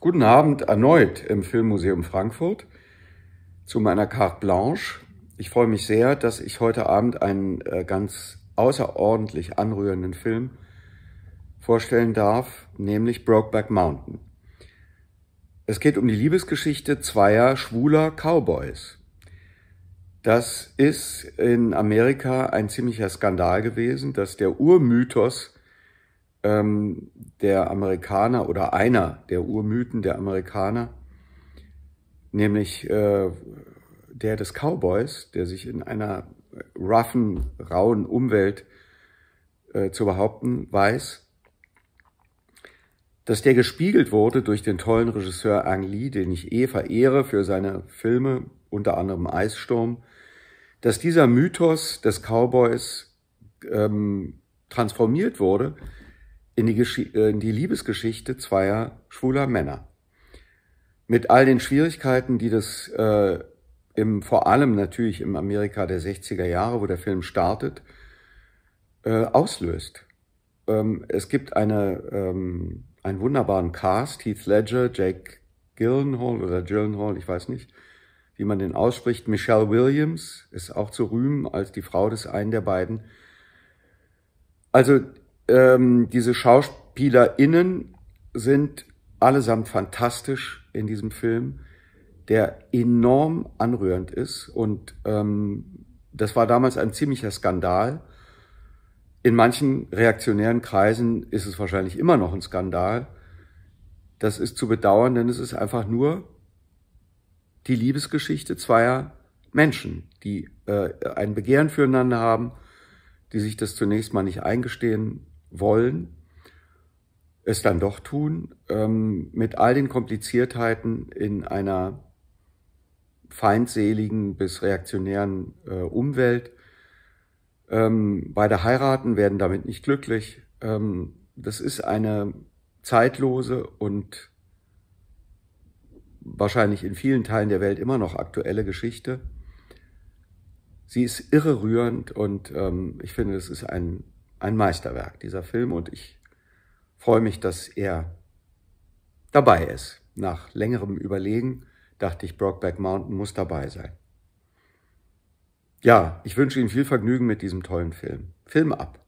Guten Abend erneut im Filmmuseum Frankfurt zu meiner Carte Blanche. Ich freue mich sehr, dass ich heute Abend einen äh, ganz außerordentlich anrührenden Film vorstellen darf, nämlich Brokeback Mountain. Es geht um die Liebesgeschichte zweier schwuler Cowboys. Das ist in Amerika ein ziemlicher Skandal gewesen, dass der Urmythos ähm, der Amerikaner oder einer der Urmythen der Amerikaner, nämlich äh, der des Cowboys, der sich in einer roughen, rauen Umwelt äh, zu behaupten weiß, dass der gespiegelt wurde durch den tollen Regisseur Ang Lee, den ich eh verehre für seine Filme, unter anderem Eissturm, dass dieser Mythos des Cowboys ähm, transformiert wurde in die, Gesch äh, in die Liebesgeschichte zweier schwuler Männer. Mit all den Schwierigkeiten, die das äh, im, vor allem natürlich im Amerika der 60er Jahre, wo der Film startet, äh, auslöst. Ähm, es gibt eine, ähm, einen wunderbaren Cast, Heath Ledger, Jake Gyllenhaal oder Gyllenhaal, ich weiß nicht, wie man den ausspricht. Michelle Williams ist auch zu rühmen als die Frau des einen der beiden. Also ähm, diese SchauspielerInnen sind allesamt fantastisch in diesem Film, der enorm anrührend ist. Und ähm, das war damals ein ziemlicher Skandal. In manchen reaktionären Kreisen ist es wahrscheinlich immer noch ein Skandal. Das ist zu bedauern, denn es ist einfach nur die Liebesgeschichte zweier Menschen, die äh, ein Begehren füreinander haben, die sich das zunächst mal nicht eingestehen wollen, es dann doch tun, ähm, mit all den Kompliziertheiten in einer feindseligen bis reaktionären äh, Umwelt. Ähm, beide heiraten, werden damit nicht glücklich. Ähm, das ist eine zeitlose und wahrscheinlich in vielen Teilen der Welt immer noch aktuelle Geschichte. Sie ist irre rührend und ähm, ich finde, das ist ein ein Meisterwerk, dieser Film. Und ich freue mich, dass er dabei ist. Nach längerem Überlegen dachte ich, Brockback Mountain muss dabei sein. Ja, ich wünsche Ihnen viel Vergnügen mit diesem tollen Film. Film ab.